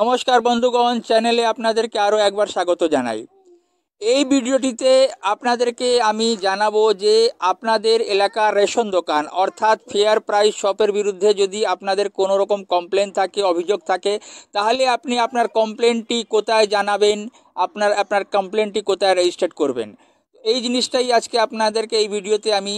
নমস্কার বন্ধুগণ চ্যানেলে আপনাদেরকে আরও একবার স্বাগত জানাই এই ভিডিওটিতে আপনাদেরকে আমি জানাবো যে আপনাদের এলাকার রেশন দোকান অর্থাৎ ফেয়ার প্রাইস শপের বিরুদ্ধে যদি আপনাদের কোনো রকম কমপ্লেন থাকে অভিযোগ থাকে তাহলে আপনি আপনার কমপ্লেনটি কোথায় জানাবেন আপনার আপনার কমপ্লেনটি কোথায় রেজিস্টার করবেন এই জিনিসটাই আজকে আপনাদেরকে এই ভিডিওতে আমি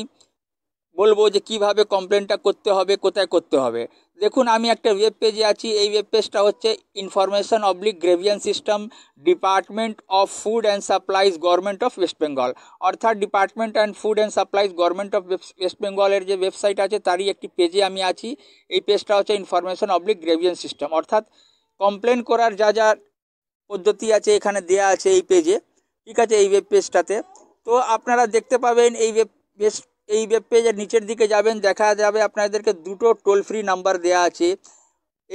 বলবো যে কিভাবে কমপ্লেনটা করতে হবে কোথায় করতে হবে দেখুন আমি একটা ওয়েব পেজে আছি এই ওয়েব পেজটা হচ্ছে information public grievance system department of food and supplies government of West Bengal অর্থাৎ department and food and supplies government of West বেঙ্গলের যে ওয়েবসাইট আছে তারই একটি পেজে আমি আছি এই পেজটা হচ্ছে ইনফরমেশন অবলিক গ্রেভিয়ান সিস্টেম অর্থাৎ কমপ্লেন করার যা যা পদ্ধতি আছে এখানে দেয়া আছে এই পেজে ঠিক আছে এই ওয়েব পেজটাতে তো আপনারা দেখতে পাবেন এই ওয়েব পেজ এই ওয়েব পেজের নিচের দিকে যাবেন দেখা যাবে আপনাদেরকে দুটো টোল ফ্রি নাম্বার দেওয়া আছে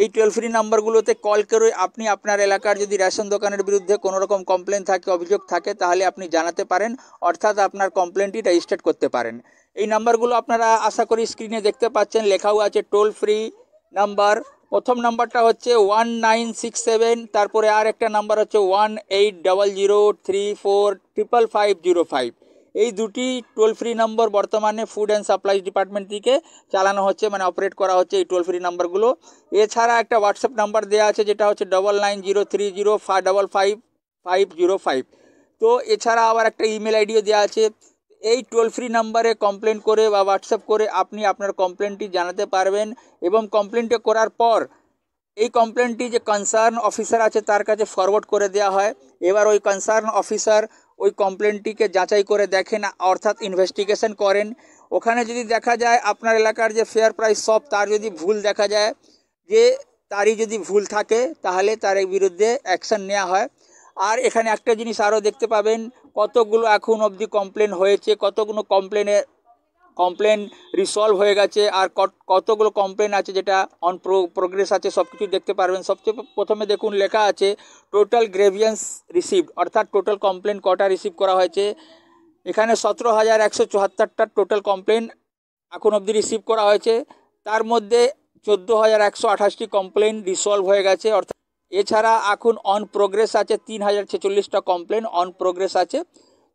এই টোল ফ্রি নাম্বারগুলোতে কল করে আপনি আপনার এলাকার যদি রেশন দোকানের বিরুদ্ধে কোনো রকম কমপ্লেন থাকে অভিযোগ থাকে তাহলে আপনি জানাতে পারেন অর্থাৎ আপনার কমপ্লেনটি রেজিস্টার করতে পারেন এই নাম্বারগুলো আপনারা আশা করি স্ক্রিনে দেখতে পাচ্ছেন লেখাও আছে টোল ফ্রি নাম্বার প্রথম নাম্বারটা হচ্ছে ওয়ান নাইন সিক্স সেভেন তারপরে আর একটা নাম্বার হচ্ছে one eight double zero three four triple five zero five এই দুটি টোল ফ্রি নম্বর বর্তমানে ফুড অ্যান্ড সাপ্লাই ডিপার্টমেন্ট থেকে চালানো হচ্ছে মানে অপারেট করা হচ্ছে এই টোল ফ্রি নাম্বারগুলো এছাড়া একটা হোয়াটসঅ্যাপ নাম্বার দেওয়া আছে যেটা হচ্ছে double nine zero three zero five double five five zero five তো এছাড়া আবার একটা ইমেল আইডিও দেওয়া আছে এই টোল ফ্রি নাম্বারে কমপ্লেন করে বা হোয়াটসঅ্যাপ করে আপনি আপনার কমপ্লেনটি জানাতে পারবেন এবং কমপ্লেনটি করার পর এই কমপ্লেনটি যে কনসার্ন অফিসার আছে তার কাছে ফরওয়ার্ড করে দেওয়া হয় এবার ওই কনসার্ন অফিসার ওই কমপ্লেনটিকে যাচাই করে দেখেন অর্থাৎ ইনভেস্টিগেশন করেন ওখানে যদি দেখা যায় আপনার এলাকার যে ফেয়ার প্রাইস সব তার যদি ভুল দেখা যায় যে তারই যদি ভুল থাকে তাহলে তার বিরুদ্ধে অ্যাকশান নেওয়া হয় আর এখানে একটা জিনিস আরও দেখতে পাবেন কতগুলো এখন অবধি কমপ্লেন হয়েছে কতগুলো কমপ্লেনের কমপ্লেন রিসলভ হয়ে গেছে আর কতগুলো কমপ্লেন আছে যেটা অন প্রোগ্রেস আছে সব কিছু দেখতে পারবেন সবচেয়ে প্রথমে দেখুন লেখা আছে টোটাল গ্রেভিয়েন্স রিসিভড অর্থাৎ টোটাল কমপ্লেন কটা রিসিভ করা হয়েছে এখানে সতেরো হাজার একশো চুয়াত্তরটা টোটাল কমপ্লেন এখন অবধি রিসিভ করা হয়েছে তার মধ্যে চোদ্দো হাজার একশো আঠাশটি কমপ্লেন রিসলভ হয়ে গেছে অর্থাৎ এছাড়া এখন অন প্রোগ্রেস আছে তিন হাজার ছেচল্লিশটা কমপ্লেন অন প্রোগ্রেস আছে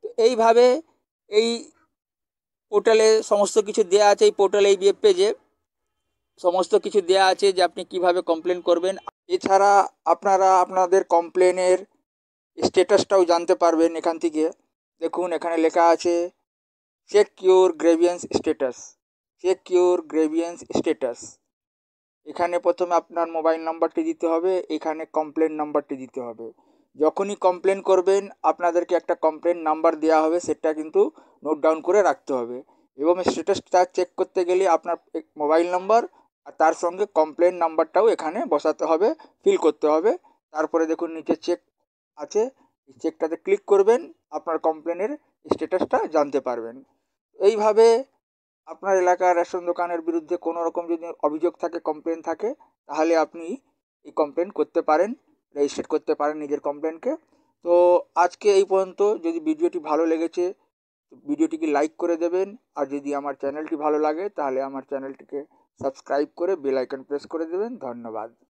তো এইভাবে এই পোর্টালে সমস্ত কিছু দেয়া আছে এই পোর্টালে এই ওয়েব পেজে সমস্ত কিছু দেয়া আছে যে আপনি কিভাবে কমপ্লেন করবেন এছাড়া আপনারা আপনাদের কমপ্লেনের স্ট্যাটাসটাও জানতে পারবেন এখান থেকে দেখুন এখানে লেখা আছে check your grievance status check your grievance status এখানে প্রথমে আপনার মোবাইল নাম্বারটি দিতে হবে এখানে কমপ্লেন নাম্বারটি দিতে হবে যখনই কমপ্লেন করবেন আপনাদেরকে একটা কমপ্লেন নাম্বার দেওয়া হবে সেটা কিন্তু নোট ডাউন করে রাখতে হবে এবং স্ট্যাটাসটা চেক করতে গেলে আপনার মোবাইল নাম্বার আর তার সঙ্গে কমপ্লেন নাম্বারটাও এখানে বসাতে হবে ফিল করতে হবে তারপরে দেখুন নিচে চেক আছে এই চেকটাতে ক্লিক করবেন আপনার কমপ্লেনের স্ট্যাটাসটা জানতে পারবেন এইভাবে আপনার এলাকার রেশন দোকানের বিরুদ্ধে কোনো রকম যদি অভিযোগ থাকে কমপ্লেন থাকে তাহলে আপনি এই কমপ্লেন করতে পারেন রেজিস্টার করতে পারেন নিজের কমপ্লেনকে তো আজকে এই পর্যন্ত যদি ভিডিওটি ভালো লেগেছে ভিডিওটিকে লাইক করে দেবেন আর যদি আমার চ্যানেলটি ভালো লাগে তাহলে আমার চ্যানেলটিকে সাবস্ক্রাইব করে বেল আইকন প্রেস করে দেবেন ধন্যবাদ